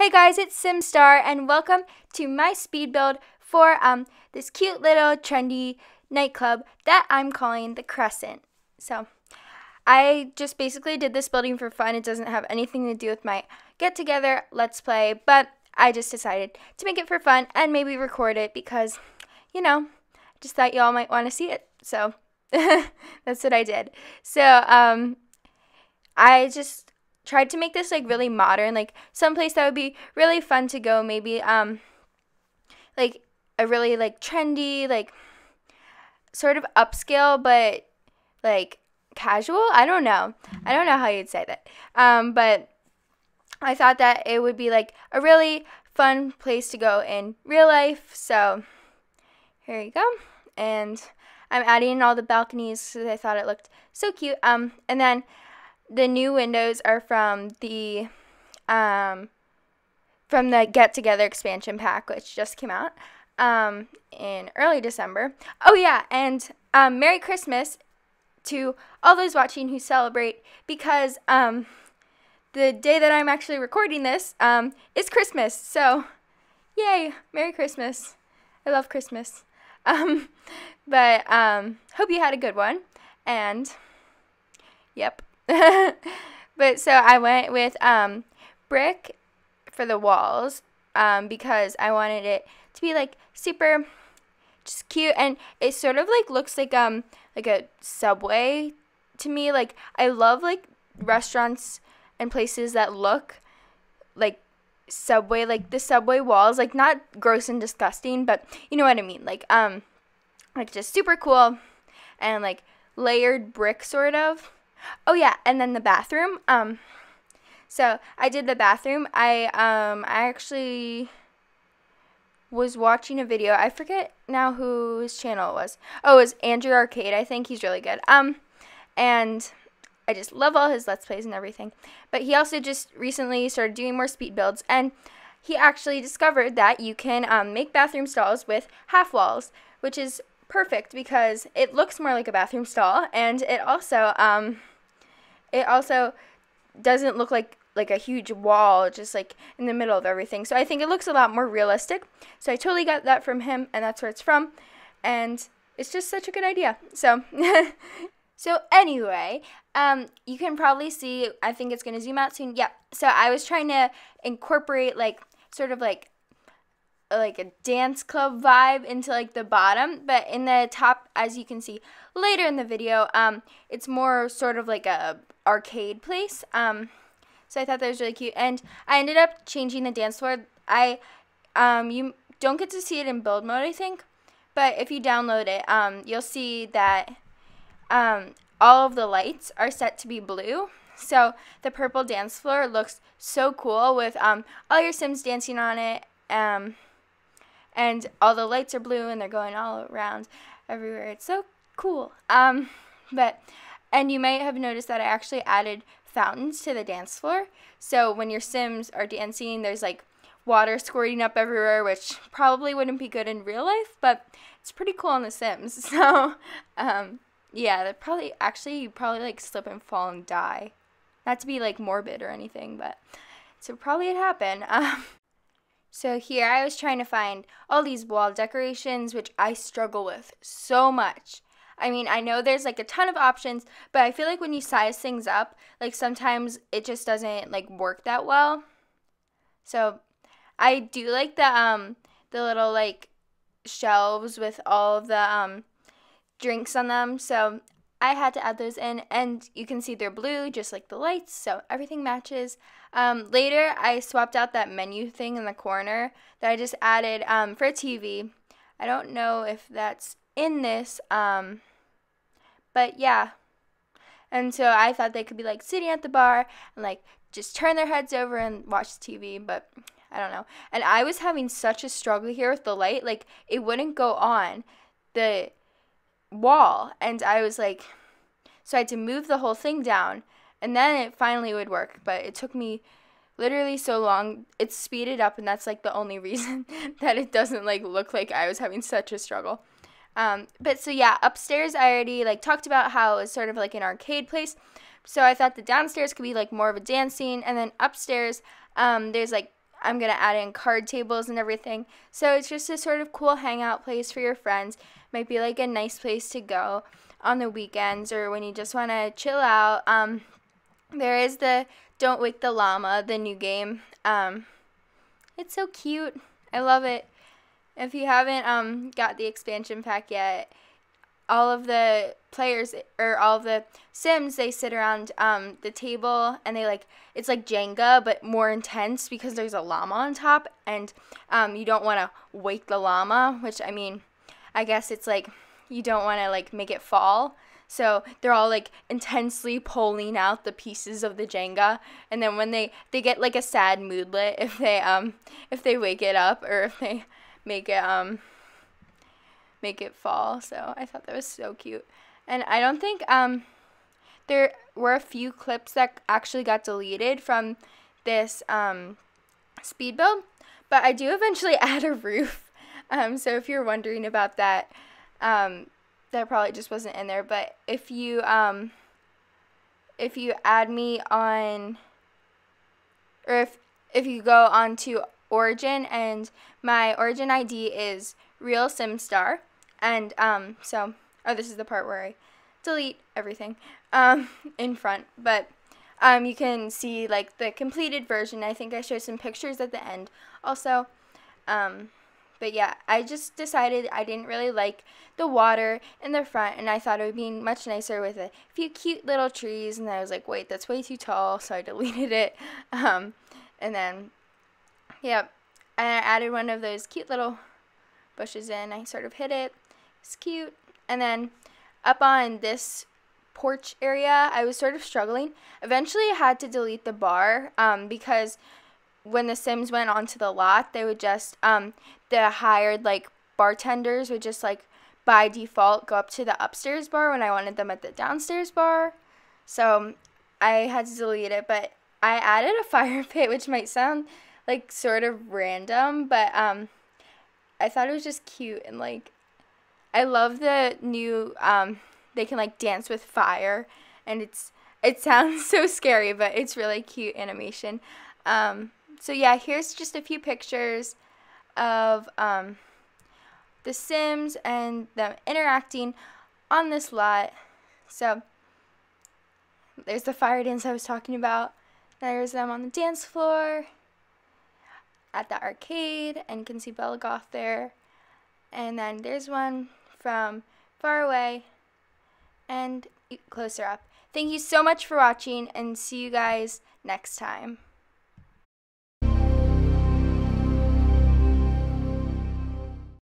Hey guys, it's SimStar and welcome to my speed build for um, this cute little trendy nightclub that I'm calling the Crescent. So I just basically did this building for fun. It doesn't have anything to do with my get together, let's play, but I just decided to make it for fun and maybe record it because, you know, just thought y'all might want to see it. So that's what I did. So um, I just tried to make this like really modern, like someplace that would be really fun to go, maybe um like a really like trendy, like sort of upscale but like casual. I don't know. I don't know how you'd say that. Um but I thought that it would be like a really fun place to go in real life. So here you go. And I'm adding all the balconies because I thought it looked so cute. Um and then the new windows are from the um, from the Get Together expansion pack, which just came out um, in early December. Oh yeah, and um, Merry Christmas to all those watching who celebrate because um, the day that I'm actually recording this um, is Christmas. So, yay, Merry Christmas. I love Christmas. Um, but um, hope you had a good one. And, yep. but so I went with um, brick for the walls um, because I wanted it to be like super just cute and it sort of like looks like um like a subway to me like I love like restaurants and places that look like subway like the subway walls like not gross and disgusting but you know what I mean like um like just super cool and like layered brick sort of Oh yeah, and then the bathroom. Um, so I did the bathroom. I um I actually was watching a video. I forget now whose channel it was. Oh, it was Andrew Arcade. I think he's really good. Um, and I just love all his let's plays and everything. But he also just recently started doing more speed builds, and he actually discovered that you can um, make bathroom stalls with half walls, which is perfect because it looks more like a bathroom stall, and it also um it also doesn't look like like a huge wall just like in the middle of everything. So I think it looks a lot more realistic. So I totally got that from him and that's where it's from. And it's just such a good idea. So So anyway, um, you can probably see I think it's gonna zoom out soon. Yeah. So I was trying to incorporate like sort of like like a dance club vibe into like the bottom but in the top as you can see later in the video um it's more sort of like a arcade place um so i thought that was really cute and i ended up changing the dance floor i um you don't get to see it in build mode i think but if you download it um you'll see that um all of the lights are set to be blue so the purple dance floor looks so cool with um all your sims dancing on it um and all the lights are blue and they're going all around everywhere. It's so cool. Um, but and you might have noticed that I actually added fountains to the dance floor. So when your Sims are dancing, there's like water squirting up everywhere, which probably wouldn't be good in real life, but it's pretty cool on The Sims. So, um, yeah, that probably actually you probably like slip and fall and die. Not to be like morbid or anything, but so probably it happened. Um, so here I was trying to find all these wall decorations, which I struggle with so much. I mean, I know there's like a ton of options, but I feel like when you size things up, like sometimes it just doesn't like work that well. So I do like the um the little like shelves with all of the um drinks on them. So I had to add those in, and you can see they're blue, just like the lights, so everything matches. Um, later, I swapped out that menu thing in the corner that I just added um, for TV. I don't know if that's in this, um, but yeah. And so I thought they could be like sitting at the bar and like just turn their heads over and watch TV, but I don't know. And I was having such a struggle here with the light, like it wouldn't go on. The wall. And I was like, so I had to move the whole thing down. And then it finally would work. But it took me literally so long. It's speeded up. And that's like the only reason that it doesn't like look like I was having such a struggle. Um, but so yeah, upstairs I already like talked about how it was sort of like an arcade place. So I thought the downstairs could be like more of a dance scene, and then upstairs um, there's like I'm going to add in card tables and everything. So it's just a sort of cool hangout place for your friends. Might be like a nice place to go on the weekends or when you just want to chill out. Um, there is the Don't Wake the Llama, the new game. Um, it's so cute. I love it. If you haven't um, got the expansion pack yet, all of the players or all of the sims they sit around um, the table and they like it's like jenga but more intense because there's a llama on top and um, you don't want to wake the llama which i mean i guess it's like you don't want to like make it fall so they're all like intensely pulling out the pieces of the Jenga, and then when they they get like a sad moodlet if they um if they wake it up or if they make it um make it fall. So I thought that was so cute. And I don't think um, there were a few clips that actually got deleted from this um, speed build, but I do eventually add a roof. Um, so if you're wondering about that, um, that probably just wasn't in there. But if you um, if you add me on, or if if you go on to Origin and my Origin ID is Real SimStar. And um, so, oh, this is the part where I delete everything um, in front. But um, you can see like the completed version. I think I showed some pictures at the end also. Um, but yeah, I just decided I didn't really like the water in the front, and I thought it would be much nicer with a few cute little trees. And I was like, wait, that's way too tall, so I deleted it. Um, and then, yeah, I added one of those cute little bushes in. I sort of hid it. It's cute. And then up on this porch area, I was sort of struggling. Eventually, I had to delete the bar um, because when the Sims went onto the lot, they would just, um, the hired like bartenders would just like by default go up to the upstairs bar when I wanted them at the downstairs bar. So um, I had to delete it, but I added a fire pit, which might sound like sort of random, but um, I thought it was just cute and like I love the new um they can like dance with fire and it's it sounds so scary, but it's really cute animation. Um so yeah, here's just a few pictures of um the Sims and them interacting on this lot. So there's the fire dance I was talking about. There's them on the dance floor at the arcade and you can see Bellegoth there. And then there's one from far away and closer up. Thank you so much for watching and see you guys next time.